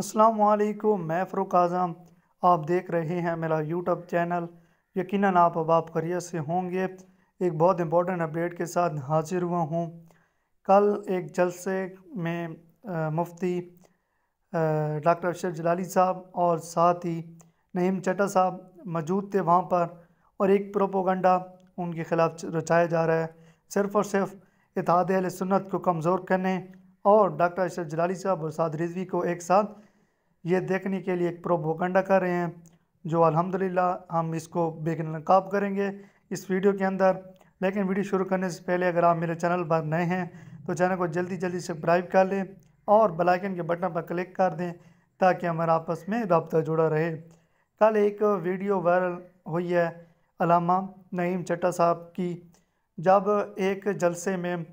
असलकुम मैं फ़रूक आज़म आप देख रहे हैं मेरा यूट्यूब चैनल यकीन आप अब आप करियर से होंगे एक बहुत इम्पोर्टेंट अपडेट के साथ हाजिर हुआ हूँ कल एक जलसे में आ, मुफ्ती डॉक्टर अशर जलाली साहब और साथ ही नहीम चटा साहब मौजूद थे वहाँ पर और एक प्रोपोगंडा उनके ख़िलाफ़ रचाया जा रहा है सिर्फ़ और सिर्फ इतिहाद सुन्नत को कमज़ोर करने और डॉक्टर अशरफ जलाली साहब और साद रिजवी को एक साथ ये देखने के लिए एक प्रोपोकंडा कर रहे हैं जो अल्हम्दुलिल्लाह हम इसको नकाब करेंगे इस वीडियो के अंदर लेकिन वीडियो शुरू करने से पहले अगर आप मेरे चैनल पर नए हैं तो चैनल को जल्दी जल्दी सब्सक्राइब कर लें और बेलाइकन के बटन पर क्लिक कर दें ताकि हमारा आपस में रबता जुड़ा रहे कल एक वीडियो वायरल हुई है अलामा नईम चट्टा साहब की जब एक जलसे में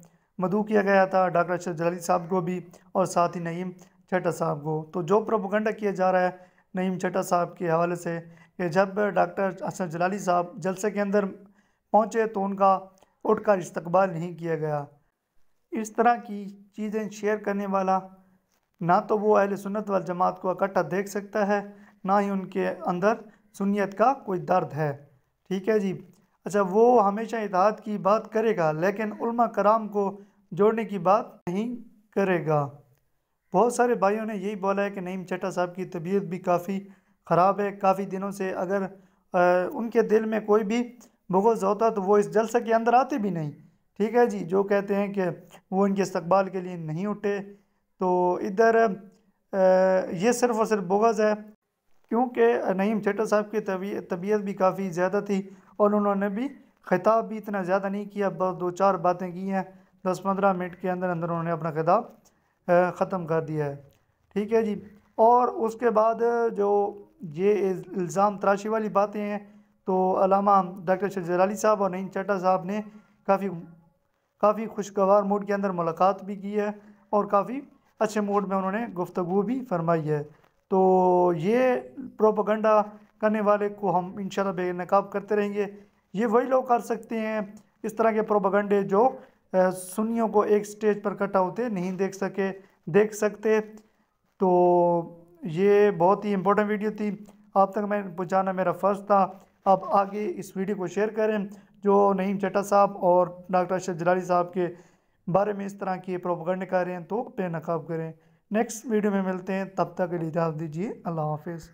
मधु किया गया था डॉक्टर अशरफ जलाली साहब को भी और साथ ही नईम चटा साहब को तो जो प्रोपोगंडा किया जा रहा है नईम चटा साहब के हवाले से कि जब डॉक्टर असद जलाली साहब जलसे के अंदर पहुँचे तो उनका उठकर इस्तबाल नहीं किया गया इस तरह की चीज़ें शेयर करने वाला ना तो वो अहल सुन्नत वाल जमात को इकट्ठा देख सकता है ना ही उनके अंदर सुनीत का कोई दर्द है ठीक है जी अच्छा वो हमेशा इतिहाद की बात करेगा लेकिन उल्मा कराम को जोड़ने की बात नहीं करेगा बहुत सारे भाइयों ने यही बोला है कि नईम चटा साहब की तबीयत भी काफ़ी ख़राब है काफ़ी दिनों से अगर आ, उनके दिल में कोई भी बगोज होता तो वो इस जलसे के अंदर आते भी नहीं ठीक है जी जो कहते हैं कि वो इनके इस्तबाल के लिए नहीं उठे तो इधर ये सिर्फ और सिर्फ बोगज़ है क्योंकि नईम चट्टा साहब की तबीयत तबीयत भी काफ़ी ज़्यादा थी और उन्होंने भी खिताब भी इतना ज़्यादा नहीं किया बस दो चार बातें की हैं दस पंद्रह मिनट के अंदर अंदर उन्होंने अपना खिताब ख़त्म कर दिया है ठीक है जी और उसके बाद जो ये इल्ज़ाम तराशी वाली बातें हैं तो अलामा डॉक्टर शजर अली साहब और नईन चट्टा साहब ने काफ़ी काफ़ी खुशगवार मूड के अंदर मुलाकात भी की है और काफ़ी अच्छे मूड में उन्होंने गुफ्तु भी फरमाई है तो ये प्रोपोगंडा करने वाले को हम इन बेनकाब करते रहेंगे ये वही लोग कर सकते हैं इस तरह के प्रोपोगंडे जो सुनियों को एक स्टेज पर इकट्ठा होते नहीं देख सके देख सकते तो ये बहुत ही इम्पोर्टेंट वीडियो थी आप तक मैं पहुँचाना मेरा फ़र्ज़ था आप आगे इस वीडियो को शेयर करें जो नहीम चट्टा साहब और डॉक्टर अशद जलाली साहब के बारे में इस तरह की कर रहे हैं तो बेनकाब करें नेक्स्ट वीडियो में मिलते हैं तब तक इजाज़ दीजिए अल्लाह हाफिज़